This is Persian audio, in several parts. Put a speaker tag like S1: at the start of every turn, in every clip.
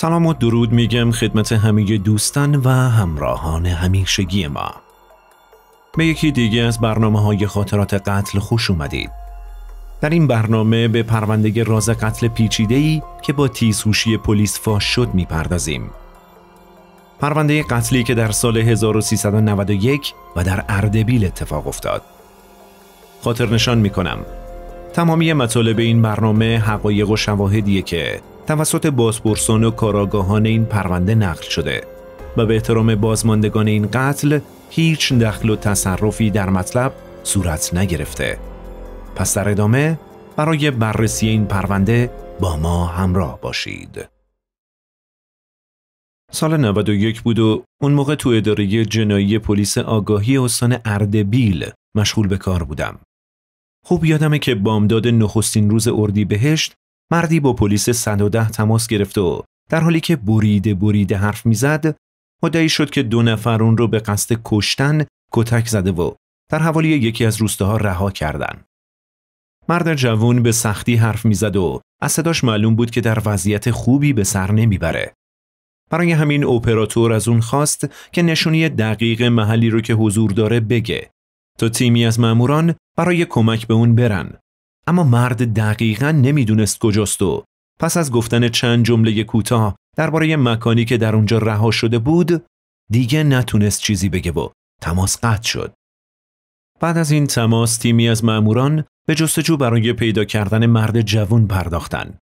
S1: سلام و درود میگم خدمت همه دوستان و همراهان همیشگی ما به یکی دیگه از برنامه های خاطرات قتل خوش اومدید در این برنامه به پرونده راز قتل ای که با تیزهوشی پلیس فاش شد میپردازیم پرونده قتلی که در سال 1391 و در اردبیل اتفاق افتاد خاطر نشان میکنم تمامی مطالب این برنامه حقایق و شواهدیه که توسط بازپرسان و کاراگاهان این پرونده نقل شده و به احترام بازماندگان این قتل هیچ دخل و تصرفی در مطلب صورت نگرفته پس در ادامه برای بررسی این پرونده با ما همراه باشید سال 91 بود و اون موقع تو اداره جنایی پلیس آگاهی استان اردبیل مشغول به کار بودم. خوب یادمه که بامداد نخستین روز اردی بهشت مردی با پلیس 110 تماس گرفت و در حالی که بریده بریده حرف میزد مدعی شد که دو نفر اون رو به قصد کشتن کتک زده و در حوالی یکی از روستاها رها کردن. مرد جوون به سختی حرف میزد و از صداش معلوم بود که در وضعیت خوبی به سر نمیبره. برای همین اپراتور از اون خواست که نشونی دقیق محلی رو که حضور داره بگه تا تیمی از ماموران برای کمک به اون برن اما مرد دقیقا نمیدونست کجاست و پس از گفتن چند جمله کوتاه درباره مکانی که در اونجا رها شده بود دیگه نتونست چیزی بگه و تماس قطع شد. بعد از این تماس تیمی از ماموران به جستجو برای پیدا کردن مرد جوون پرداختن.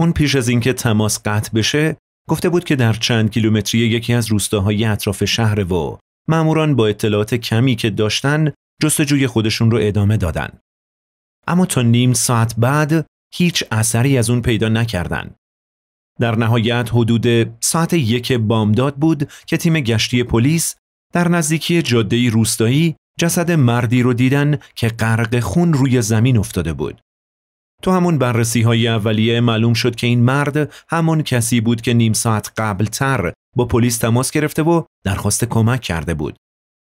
S1: اون پیش از اینکه تماس قطع بشه گفته بود که در چند کیلومتری یکی از روستاهای اطراف شهر و ماموران با اطلاعات کمی که داشتن جستجوی خودشون رو ادامه دادن. اما تا نیم ساعت بعد هیچ اثری از اون پیدا نکردن. در نهایت حدود ساعت یک بامداد بود که تیم گشتی پلیس در نزدیکی جاده روستایی جسد مردی رو دیدن که غرق خون روی زمین افتاده بود. تو همون بررسی های اولیه معلوم شد که این مرد همون کسی بود که نیم ساعت قبلتر با پلیس تماس گرفته و درخواست کمک کرده بود.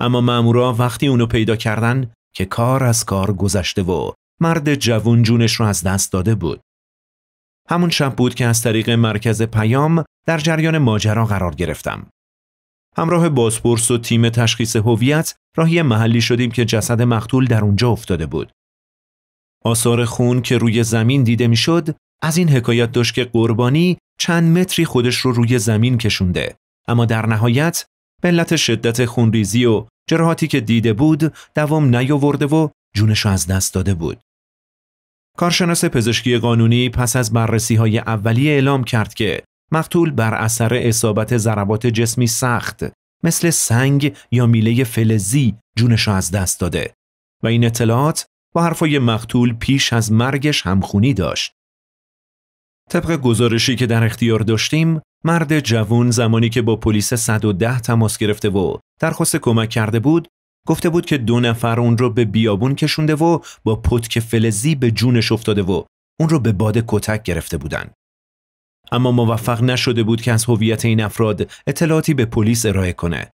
S1: اما مامورا وقتی اونو پیدا کردن که کار از کار گذشته و مرد جوون جونش رو از دست داده بود. همون شب بود که از طریق مرکز پیام در جریان ماجرا قرار گرفتم. همراه بازپرس و تیم تشخیص هویت راهی محلی شدیم که جسد مقتول در اونجا افتاده بود. آثار خون که روی زمین دیده میشد از این حکایت داشت که قربانی چند متری خودش رو روی زمین کشونده اما در نهایت به علت شدت خونریزی و جراحاتی که دیده بود دوام نیاورده و جونش از دست داده بود. کارشناس پزشکی قانونی پس از بررسی های اولیه اعلام کرد که مقتول بر اثر اصابت ضربات جسمی سخت مثل سنگ یا میله فلزی جونش را از دست داده و این اطلاعات با حرفای مقتول پیش از مرگش همخونی داشت. طبق گزارشی که در اختیار داشتیم، مرد جوون زمانی که با پلیس 110 تماس گرفته و درخواست کمک کرده بود، گفته بود که دو نفر اون رو به بیابون کشونده و با پتک فلزی به جونش افتاده و اون رو به باد کتک گرفته بودن. اما موفق نشده بود که از هویت این افراد اطلاعاتی به پلیس ارائه کنه.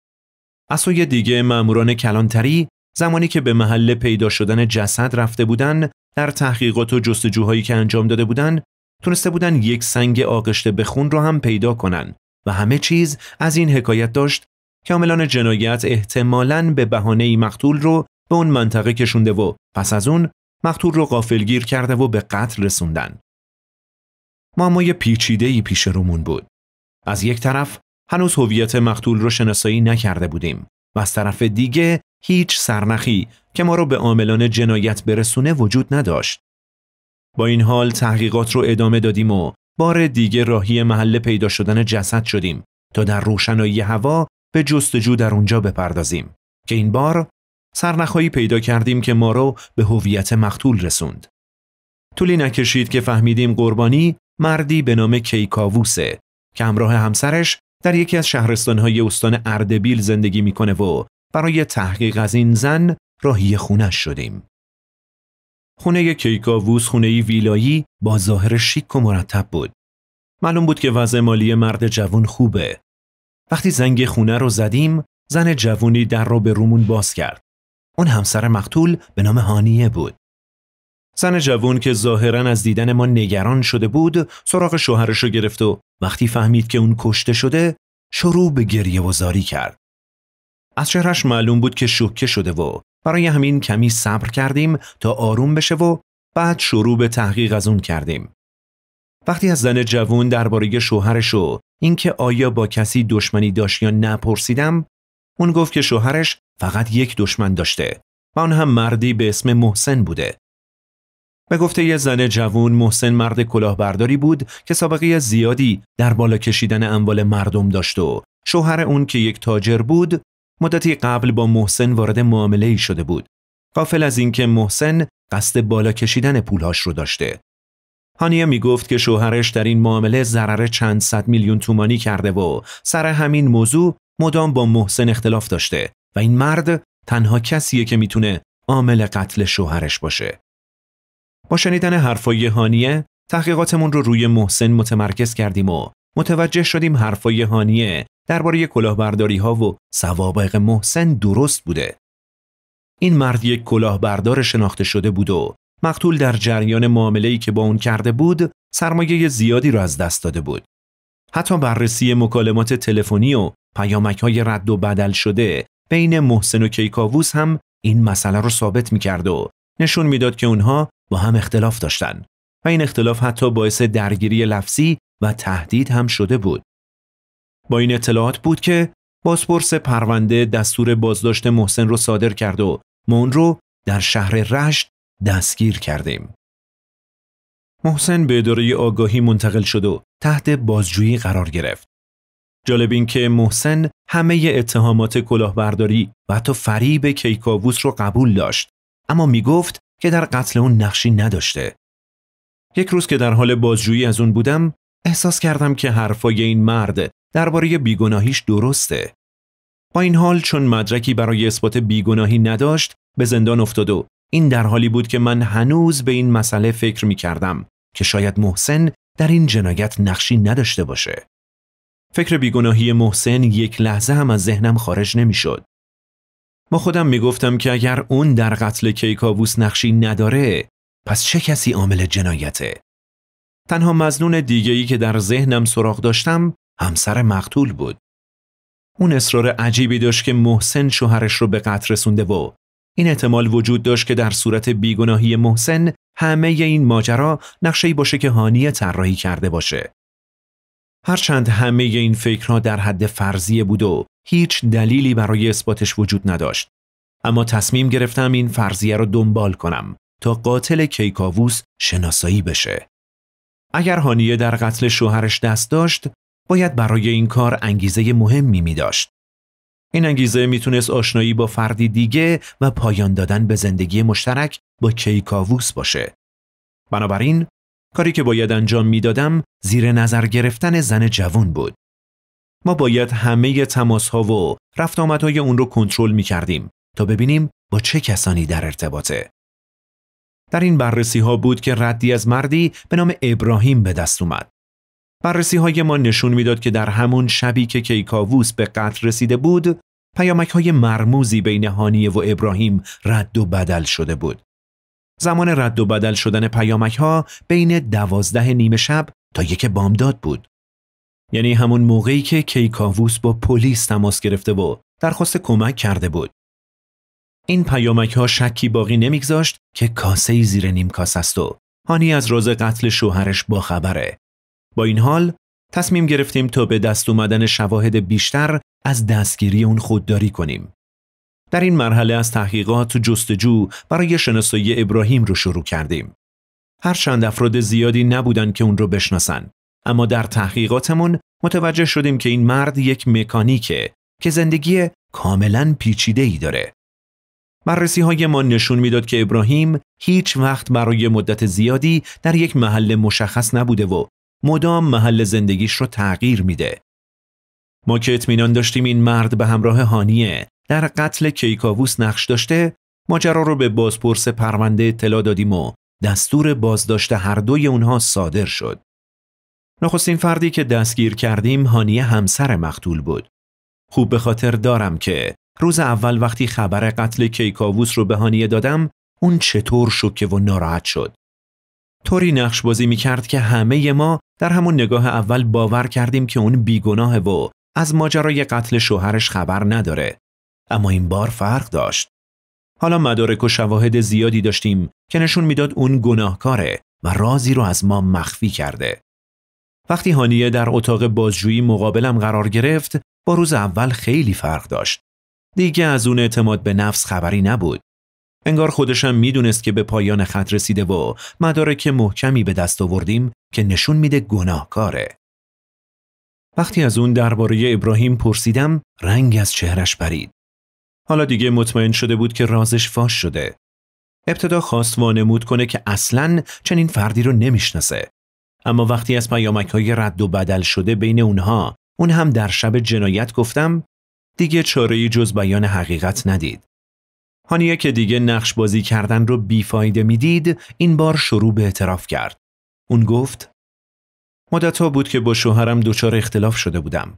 S1: از سوی دیگه ماموران کلانتری زمانی که به محل پیدا شدن جسد رفته بودن در تحقیقات و جستجوهایی که انجام داده بودن تونسته بودن یک سنگ آغشته به خون رو هم پیدا کنن و همه چیز از این حکایت داشت کاملان جنایت احتمالاً به بهانه مقتول رو به اون منطقه کشونده و پس از اون مقتول رو قافلگیر کرده و به قتل رسوندن. معمای پیچیده ای پیش رومون بود. از یک طرف هنوز هویت مقتول رو شناسایی نکرده بودیم و از طرف دیگه هیچ سرنخی که ما رو به عاملان جنایت برسونه وجود نداشت. با این حال تحقیقات رو ادامه دادیم و بار دیگه راهی محل پیدا شدن جسد شدیم تا در روشنایی هوا به جستجو در اونجا بپردازیم که این بار سرنخهایی پیدا کردیم که ما رو به هویت مقتول رسوند. طولی نکشید که فهمیدیم قربانی مردی به نام کیکاووسه که همراه همسرش در یکی از شهرستانهای استان اردبیل زندگی میکنه و برای تحقیق از این زن راهی خونش شدیم. خونه کیکاووس خونه ویلایی با ظاهر شیک و مرتب بود. معلوم بود که وضع مالی مرد جوان خوبه وقتی زنگ خونه رو زدیم زن جوونی در رو به رومون باز کرد. اون همسر مقتول به نام هانیه بود. زن جوون که ظاهرا از دیدن ما نگران شده بود سراغ شوهرش رو گرفت و وقتی فهمید که اون کشته شده شروع به گریه و زاری کرد. از چهرش معلوم بود که شوکه شده و برای همین کمی صبر کردیم تا آروم بشه و بعد شروع به تحقیق از اون کردیم. وقتی از زن جوون درباره شوهرش و اینکه آیا با کسی دشمنی داشت یا نپرسیدم اون گفت که شوهرش فقط یک دشمن داشته و آن هم مردی به اسم محسن بوده به گفته یه زن جوون محسن مرد کلاهبرداری بود که سابقه زیادی در بالا کشیدن اموال مردم داشت و شوهر اون که یک تاجر بود مدتی قبل با محسن وارد معامله ای شده بود قافل از اینکه محسن قصد بالا کشیدن پولهاش رو داشته هانیه می گفت که شوهرش در این معامله ضرر چند صد میلیون تومانی کرده و سر همین موضوع مدام با محسن اختلاف داشته و این مرد تنها کسیه که میتونه عامل قتل شوهرش باشه. با شنیدن حرفای هانیه تحقیقاتمون رو روی محسن متمرکز کردیم و متوجه شدیم حرفای هانیه درباره کلاهبرداری ها و سوابق محسن درست بوده. این مرد یک کلاهبردار شناخته شده بود و مقتول در جریان معامله‌ای که با اون کرده بود سرمایه زیادی را از دست داده بود. حتی بررسی مکالمات تلفنی و پیامک های رد و بدل شده بین محسن و کیکاووس هم این مسئله رو ثابت میکرد و نشون میداد که اونها با هم اختلاف داشتن و این اختلاف حتی باعث درگیری لفظی و تهدید هم شده بود. با این اطلاعات بود که بازپرس پرونده دستور بازداشت محسن رو صادر کرد و مون رو در شهر رشت دستگیر کردیم. محسن به اداره آگاهی منتقل شد و تحت بازجویی قرار گرفت. جالب این که محسن همه اتهامات کلاهبرداری و حتی فریب کیکاووس رو قبول داشت اما میگفت که در قتل اون نقشی نداشته. یک روز که در حال بازجویی از اون بودم احساس کردم که حرفای این مرد درباره بیگناهیش درسته. با این حال چون مدرکی برای اثبات بیگناهی نداشت به زندان افتاد و این در حالی بود که من هنوز به این مسئله فکر می کردم که شاید محسن در این جنایت نقشی نداشته باشه. فکر بیگناهی محسن یک لحظه هم از ذهنم خارج شد. ما خودم می گفتم که اگر اون در قتل کیکاووس نقشی نداره پس چه کسی عامل جنایته؟ تنها مزنون دیگهی که در ذهنم سراغ داشتم همسر مقتول بود. اون اصرار عجیبی داشت که محسن شوهرش رو به قتل رسونده و این احتمال وجود داشت که در صورت بیگناهی محسن همه این ماجرا نقشهای باشه که هانیه طراحی کرده باشه. هرچند همه این فکرها در حد فرضیه بود و هیچ دلیلی برای اثباتش وجود نداشت. اما تصمیم گرفتم این فرضیه رو دنبال کنم تا قاتل کیکاووس شناسایی بشه. اگر هانیه در قتل شوهرش دست داشت، باید برای این کار انگیزه مهمی می داشت. این انگیزه میتونست آشنایی با فردی دیگه و پایان دادن به زندگی مشترک با کیکاووس باشه. بنابراین کاری که باید انجام میدادم زیر نظر گرفتن زن جوان بود. ما باید همه تماس ها و رفت آمد های اون رو کنترل می کردیم تا ببینیم با چه کسانی در ارتباطه. در این بررسی ها بود که ردی از مردی به نام ابراهیم به دست اومد. بررسی های ما نشون میداد که در همون شبی که کیکاووس به قتل رسیده بود پیامک های مرموزی بین هانیه و ابراهیم رد و بدل شده بود. زمان رد و بدل شدن پیامک ها بین دوازده نیمه شب تا یک بامداد بود. یعنی همون موقعی که کیکاووس با پلیس تماس گرفته و درخواست کمک کرده بود. این پیامک ها شکی باقی نمیگذاشت که کاسه زیر نیم کاس است و هانی از روز قتل شوهرش با خبره. با این حال تصمیم گرفتیم تا به دست اومدن شواهد بیشتر از دستگیری اون خودداری کنیم. در این مرحله از تحقیقات جستجو برای شناسایی ابراهیم رو شروع کردیم. هرچند افراد زیادی نبودن که اون رو بشناسن، اما در تحقیقاتمون متوجه شدیم که این مرد یک مکانیکه که زندگی کاملا پیچیده ای داره. بررسی های ما نشون میداد که ابراهیم هیچ وقت برای مدت زیادی در یک محل مشخص نبوده و مدام محل زندگیش رو تغییر میده. ما که اطمینان داشتیم این مرد به همراه هانیه در قتل کیکاووس نقش داشته ماجرا رو به بازپرس پرونده اطلاع دادیم و دستور بازداشت هر دوی اونها صادر شد. نخستین فردی که دستگیر کردیم هانیه همسر مقتول بود. خوب به خاطر دارم که روز اول وقتی خبر قتل کیکاووس رو به هانیه دادم اون چطور شوکه و ناراحت شد. طوری نقش بازی می کرد که همه ما در همون نگاه اول باور کردیم که اون بیگناه و از ماجرای قتل شوهرش خبر نداره اما این بار فرق داشت حالا مدارک و شواهد زیادی داشتیم که نشون میداد اون گناهکاره و رازی رو از ما مخفی کرده وقتی هانیه در اتاق بازجویی مقابلم قرار گرفت با روز اول خیلی فرق داشت دیگه از اون اعتماد به نفس خبری نبود انگار خودشم میدونست که به پایان خط رسیده و مدارک محکمی به دست آوردیم که نشون میده گناهکاره. وقتی از اون درباره ابراهیم پرسیدم رنگ از چهرش برید. حالا دیگه مطمئن شده بود که رازش فاش شده. ابتدا خواست وانمود کنه که اصلا چنین فردی رو نمیشناسه. اما وقتی از پیامک های رد و بدل شده بین اونها اون هم در شب جنایت گفتم دیگه چاره جز بیان حقیقت ندید. هانیه که دیگه نقش بازی کردن رو بیفایده میدید این بار شروع به اعتراف کرد. اون گفت ها بود که با شوهرم دچار اختلاف شده بودم.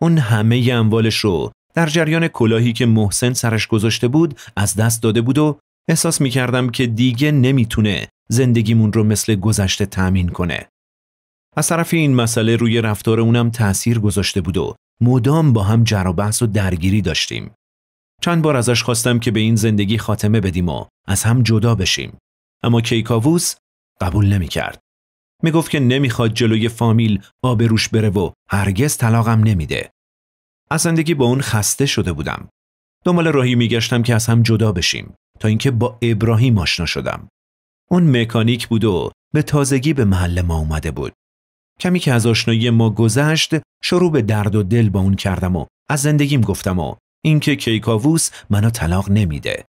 S1: اون همه اموالش رو در جریان کلاهی که محسن سرش گذاشته بود از دست داده بود و احساس می کردم که دیگه نمی تونه زندگیمون رو مثل گذشته تأمین کنه. از طرف این مسئله روی رفتار اونم تأثیر گذاشته بود و مدام با هم جر و و درگیری داشتیم. چند بار ازش خواستم که به این زندگی خاتمه بدیم و از هم جدا بشیم. اما کیکاووس قبول نمی کرد. می گفت که خواد جلوی فامیل آبروش روش بره و هرگز طلاقم نمیده. از زندگی با اون خسته شده بودم. دنبال راهی میگشتم که از هم جدا بشیم تا اینکه با ابراهیم آشنا شدم. اون مکانیک بود و به تازگی به محل ما اومده بود. کمی که از آشنایی ما گذشت شروع به درد و دل با اون کردم و از زندگیم گفتم و اینکه کیکاووس منو طلاق نمیده.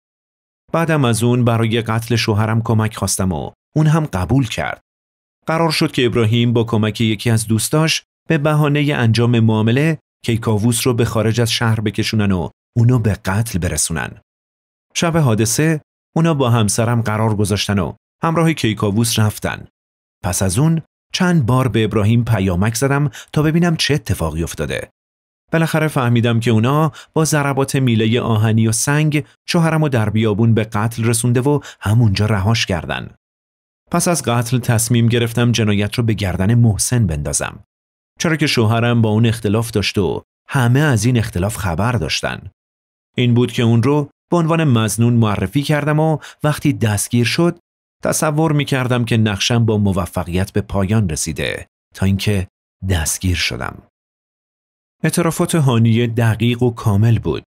S1: بعدم از اون برای قتل شوهرم کمک خواستم و اون هم قبول کرد. قرار شد که ابراهیم با کمک یکی از دوستاش به بهانه انجام معامله کیکاووس رو به خارج از شهر بکشونن و اونو به قتل برسونن. شب حادثه اونا با همسرم قرار گذاشتن و همراه کیکاووس رفتن. پس از اون چند بار به ابراهیم پیامک زدم تا ببینم چه اتفاقی افتاده بالاخره فهمیدم که اونا با ضربات میله آهنی و سنگ شوهرم و در بیابون به قتل رسونده و همونجا رهاش کردن. پس از قتل تصمیم گرفتم جنایت رو به گردن محسن بندازم. چرا که شوهرم با اون اختلاف داشت و همه از این اختلاف خبر داشتن. این بود که اون رو به عنوان مزنون معرفی کردم و وقتی دستگیر شد تصور می کردم که نقشم با موفقیت به پایان رسیده تا اینکه دستگیر شدم. اعترافات هانیه دقیق و کامل بود.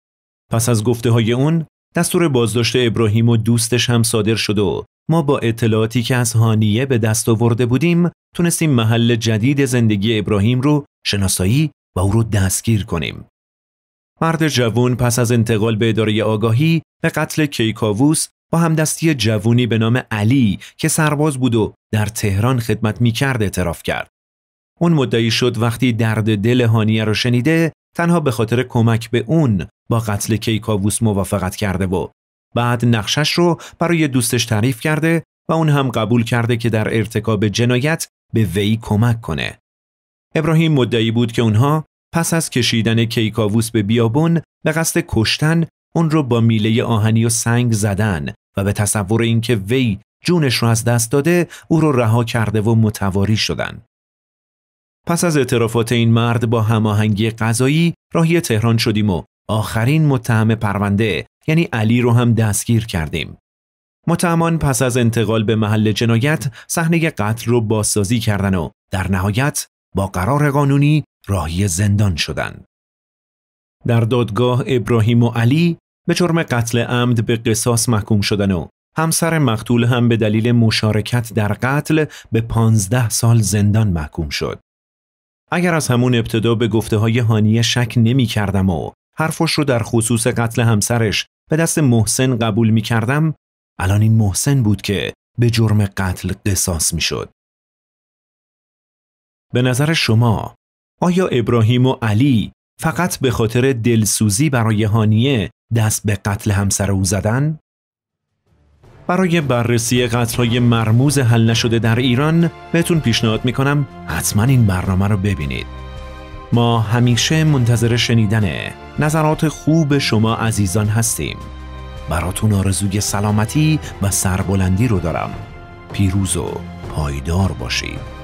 S1: پس از گفته های اون دستور بازداشت ابراهیم و دوستش هم صادر شد و ما با اطلاعاتی که از هانیه به دست آورده بودیم تونستیم محل جدید زندگی ابراهیم رو شناسایی و او رو دستگیر کنیم. مرد جوون پس از انتقال به اداره آگاهی به قتل کیکاووس با همدستی جوونی به نام علی که سرباز بود و در تهران خدمت می کرد اعتراف کرد. اون مدعی شد وقتی درد دل هانیه رو شنیده تنها به خاطر کمک به اون با قتل کیکاووس موافقت کرده و بعد نقشش رو برای دوستش تعریف کرده و اون هم قبول کرده که در ارتکاب جنایت به وی کمک کنه. ابراهیم مدعی بود که اونها پس از کشیدن کیکاووس به بیابون به قصد کشتن اون رو با میله آهنی و سنگ زدن و به تصور اینکه وی جونش رو از دست داده او رو رها کرده و متواری شدن. پس از اعترافات این مرد با هماهنگی قضایی راهی تهران شدیم و آخرین متهم پرونده یعنی علی رو هم دستگیر کردیم. متهمان پس از انتقال به محل جنایت صحنه قتل رو بازسازی کردن و در نهایت با قرار قانونی راهی زندان شدن. در دادگاه ابراهیم و علی به جرم قتل عمد به قصاص محکوم شدن و همسر مقتول هم به دلیل مشارکت در قتل به 15 سال زندان محکوم شد. اگر از همون ابتدا به گفته های هانیه شک نمی کردم و حرفش رو در خصوص قتل همسرش به دست محسن قبول می کردم الان این محسن بود که به جرم قتل قصاص می شد. به نظر شما آیا ابراهیم و علی فقط به خاطر دلسوزی برای هانیه دست به قتل همسر او زدن؟ برای بررسی قطرهای مرموز حل نشده در ایران بهتون پیشنهاد میکنم حتما این برنامه رو ببینید ما همیشه منتظر شنیدن نظرات خوب شما عزیزان هستیم براتون آرزوی سلامتی و سربلندی رو دارم پیروز و پایدار باشید